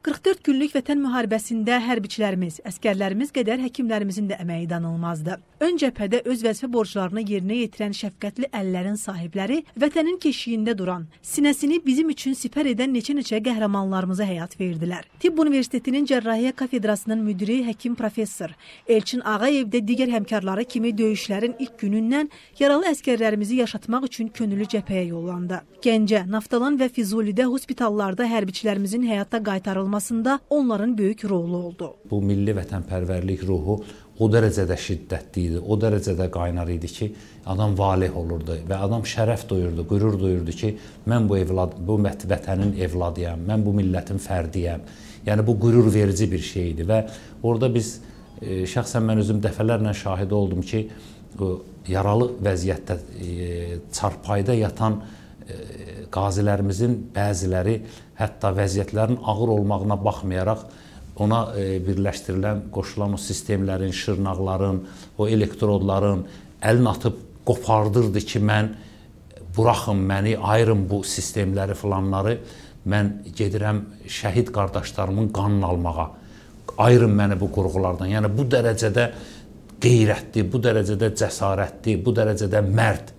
44 günlük vətən müharibəsində hərbiçilərimiz, əskərlərimiz qədər həkimlərimizin də əməyi danılmazdı. Ön cəbhədə öz vəzifə borclarını yerinə yetirən şəfqətli əllərin sahibləri vətənin keşiyində duran, sinəsini bizim üçün sipər edən neçə-neçə qəhrəmanlarımıza həyat verdilər. Tibb Universitetinin Cərrahiyyə Kafedrasının müdiri həkim professor Elçin Ağayev də digər həmkarları kimi döyüşlərin ilk günündən yaralı əskərlərimizi yaşatmaq üçün könüllü cəbhəyə yollandı. Gəncə, Naftalan və Füzulidə hospitallarda hərbiçilərimizin həyata qaytarılması olmasında onların böyük rolu oldu. Bu milli vətənpərvərlik ruhu o dərəcədə şiddətli idi, o dərəcədə qaynar idi ki, adam valeh olurdu və adam şərəf duyurdu, qürur duyurdu ki, mən bu evlad, bu vətənin evladıyam, mən bu millətin fərdiyəm. Yəni bu qürur verici bir şey idi və orada biz e, şəxsən mən özüm dəfələrlə şahid oldum ki, yaralı vəziyyətdə e, çarpayda yatan qazilərimizin bəziləri hətta vəziyyətlərin ağır olmağına baxmayaraq ona e, birləşdirilən, qoşulan o sistemlərin, şırnaqların, o elektrodların əlin atıb qopardırdı ki, mən buraxın məni, ayırın bu sistemləri filanları. Mən gedirəm şəhid qardaşlarımın qanını almağa. Ayırın məni bu qurğulardan. Yəni bu dərəcədə qeyrətli, bu dərəcədə cəsarətli, bu dərəcədə mərd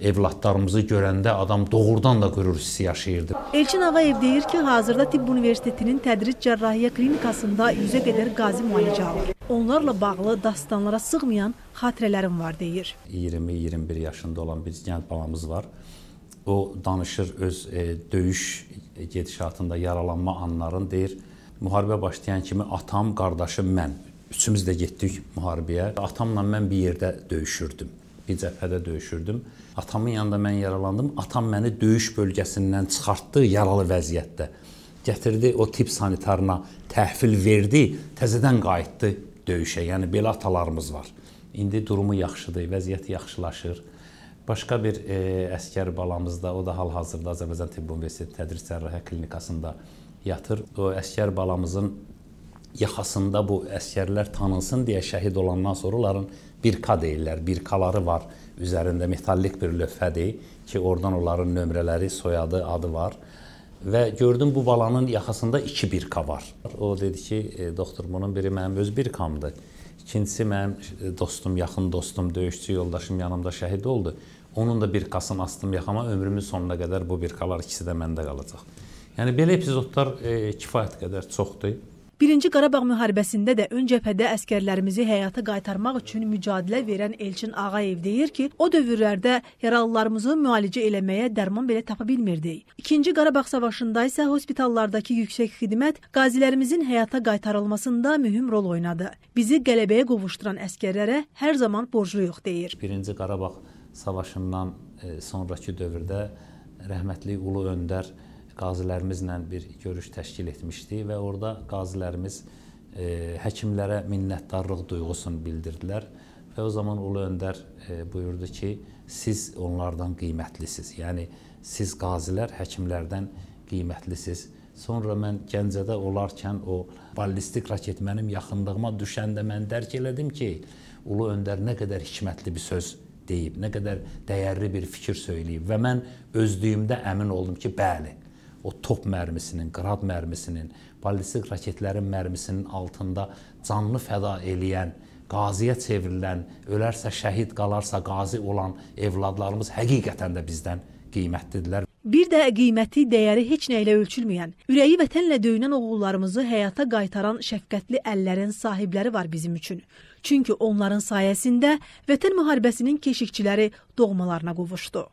evladlarımızı görəndə adam doğrudan da qürur hissi yaşayırdı. Elçin Ağayev deyir ki, hazırda Tibb Universitetinin tədric cərrahiyyə klinikasında 100-ə qədər qazi müalicə alır. Onlarla bağlı dastanlara sığmayan xatirələrim var deyir. 20-21 yaşında olan bir gənc balamız var. O danışır öz e, döyüş gedişatında yaralanma anların deyir. Müharibə başlayan kimi atam, qardaşım, mən üçümüz də getdik müharibəyə. Atamla mən bir yerdə döyüşürdüm bir cəbhədə döyüşürdüm. Atamın yanında mən yaralandım. Atam məni döyüş bölgəsindən çıxartdı yaralı vəziyyətdə. Gətirdi o tip sanitarına təhvil verdi, təzədən qayıtdı döyüşə. Yəni belə atalarımız var. İndi durumu yaxşıdır, vəziyyət yaxşılaşır. Başqa bir e, əskər balamız da, o da hal-hazırda Azərbaycan Tibb Universiteti Tədris Cərrahiyyə Klinikasında yatır. O əskər balamızın yaxasında bu əsgərlər tanınsın deyə şəhid olandan sonra onların birka deyirlər. Birkaları var. Üzərində metallik bir lövhədir ki, oradan onların nömrələri, soyadı, adı var. Və gördüm bu balanın yaxasında iki birka var. O dedi ki, e, doktor bunun biri mənim öz birkamdır. İkincisi mənim e, dostum, yaxın dostum, döyüşçü yoldaşım yanımda şəhid oldu. Onun da birkasını astım yaxama, ömrümün sonuna qədər bu birkalar ikisi də məndə qalacaq. Yəni belə epizodlar e, kifayət qədər çoxdur. Birinci Qarabağ müharibəsində də ön cəbhədə əskərlərimizi həyata qaytarmaq üçün mücadilə verən Elçin Ağayev deyir ki, o dövrlərdə yaralılarımızı müalicə eləməyə dərman belə tapa bilmirdik. İkinci Qarabağ savaşında isə hospitallardakı yüksək xidmət qazilərimizin həyata qaytarılmasında mühüm rol oynadı. Bizi qələbəyə qovuşduran əskərlərə hər zaman borcluyuq deyir. Birinci Qarabağ savaşından e, sonrakı dövrdə rəhmətli Ulu Öndər qazilərimizlə bir görüş təşkil etmişdi və orada qazilərimiz e, həkimlərə minnətdarlıq duyğusunu bildirdilər və o zaman Ulu Öndər e, buyurdu ki, siz onlardan qiymətlisiz. Yəni siz qazilər həkimlərdən qiymətlisiz. Sonra mən Gəncədə olarkən o ballistik raket mənim yaxınlığıma düşəndə mən dərk elədim ki, Ulu Öndər nə qədər hikmətli bir söz deyib, nə qədər dəyərli bir fikir söyləyib və mən özlüyümdə əmin oldum ki, bəli, o top mərmisinin, qrad mərmisinin, ballistik raketlərin mərmisinin altında canlı fəda eləyən, qaziyə çevrilən, ölərsə şəhid qalarsa qazi olan evladlarımız həqiqətən də bizdən qiymətlidirlər. Bir də qiyməti, dəyəri heç nə ilə ölçülməyən, ürəyi vətənlə döyünən oğullarımızı həyata qaytaran şəfqətli əllərin sahibləri var bizim üçün. Çünki onların sayəsində vətən müharibəsinin keşikçiləri doğmalarına qovuşdu.